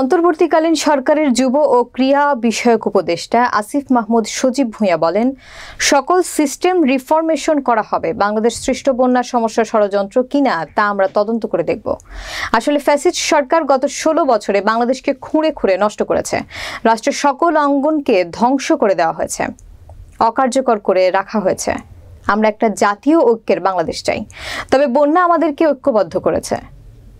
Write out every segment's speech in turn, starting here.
অন্তর্বর্তীকালীন সরকারের যুব ও ক্রিয়া বিষয়ক উপদেষ্টা আসিফ মাহমুদ সজীব ভূঁইয়া বলেন সকল সিস্টেম রিফরমেশন করা হবে বাংলাদেশ সৃষ্ট বন্যার সমস্যা ষড়যন্ত্র কিনা তা আমরা তদন্ত করে দেখব আসলে ফ্যাসিস সরকার গত ষোলো বছরে বাংলাদেশকে খুঁড়ে খুঁড়ে নষ্ট করেছে রাষ্ট্রের সকল অঙ্গনকে ধ্বংস করে দেওয়া হয়েছে অকার্যকর করে রাখা হয়েছে আমরা একটা জাতীয় ঐক্যের বাংলাদেশ চাই তবে বন্যা আমাদেরকে ঐক্যবদ্ধ করেছে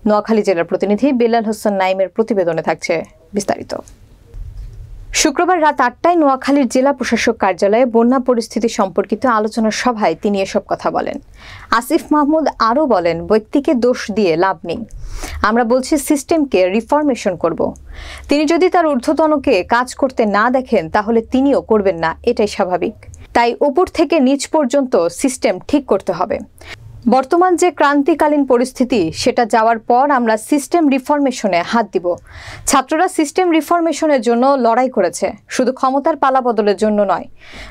নোয়াখালী জেলার প্রতিনিধি বেলাল হোসেন নাইমের প্রতিবেদনে থাকছে বিস্তারিত শুক্রবার রাত আটটায় নোয়াখালীর জেলা প্রশাসক কার্যালয়ে বন্যা পরিস্থিতি সম্পর্কিত আলোচনা সভায় তিনি এসব কথা বলেন আসিফ মাহমুদ আরও বলেন ব্যক্তিকে দোষ দিয়ে লাভ নেই আমরা বলছি সিস্টেমকে রিফর্মেশন করব। তিনি যদি তার ঊর্ধ্বতনকে কাজ করতে না দেখেন তাহলে তিনিও করবেন না এটাই স্বাভাবিক তাই ওপর থেকে নিচ পর্যন্ত সিস্টেম ঠিক করতে হবে বর্তমান যে ক্রান্তিকালীন পরিস্থিতি সেটা যাওয়ার পর আমরা সিস্টেম রিফরমেশনে হাত দিব ছাত্ররা সিস্টেম রিফরমেশনের জন্য লড়াই করেছে শুধু ক্ষমতার পালা বদলের জন্য নয়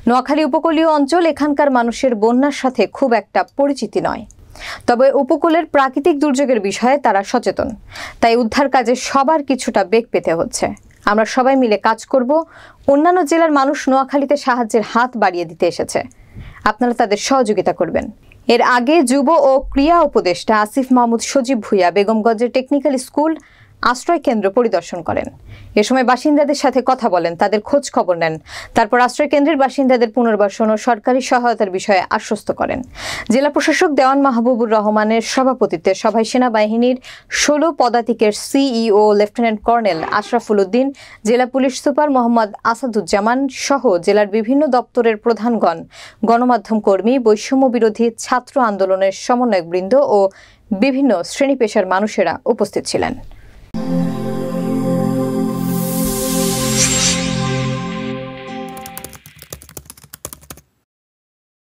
নোয়াখালী উপকূলীয় অঞ্চল এখানকার মানুষের বন্যার সাথে খুব একটা পরিচিতি নয় তবে উপকূলের প্রাকৃতিক দুর্যোগের বিষয়ে তারা সচেতন তাই উদ্ধার কাজে সবার কিছুটা বেগ পেতে হচ্ছে আমরা সবাই মিলে কাজ করব অন্যান্য জেলার মানুষ নোয়াখালীতে সাহায্যের হাত বাড়িয়ে দিতে এসেছে আপনারা তাদের সহযোগিতা করবেন এর আগে যুব ও ক্রীড়া উপদেষ্টা আসিফ মাহমুদ সজীব ভুইয়া বেগমগঞ্জের টেকনিক্যাল স্কুল আশ্রয় কেন্দ্র পরিদর্শন করেন এ সময় বাসিন্দাদের সাথে কথা বলেন তাদের খোঁজ খবর নেন তারপর আশ্রয় কেন্দ্রের বাসিন্দাদের পুনর্বাসন ও সরকারি সহায়তার বিষয়ে আশ্বস্ত করেন জেলা প্রশাসক দেওয়ান মাহবুবুর রহমানের সভাপতিত্বে সভায় সেনাবাহিনীর ষোলো পদাতিকের CEO lieutenant colonel Ashraful Uddin জেলা পুলিশ সুপার মোহাম্মদ আসাদুজ্জামান সহ জেলার বিভিন্ন দপ্তরের প্রধানগণ গণমাধ্যম কর্মী বৈষম্য বিরোধী ছাত্র আন্দোলনের সমন্বয়কবৃন্দ ও বিভিন্ন শ্রেণী পেশার মানুষেরা উপস্থিত ছিলেন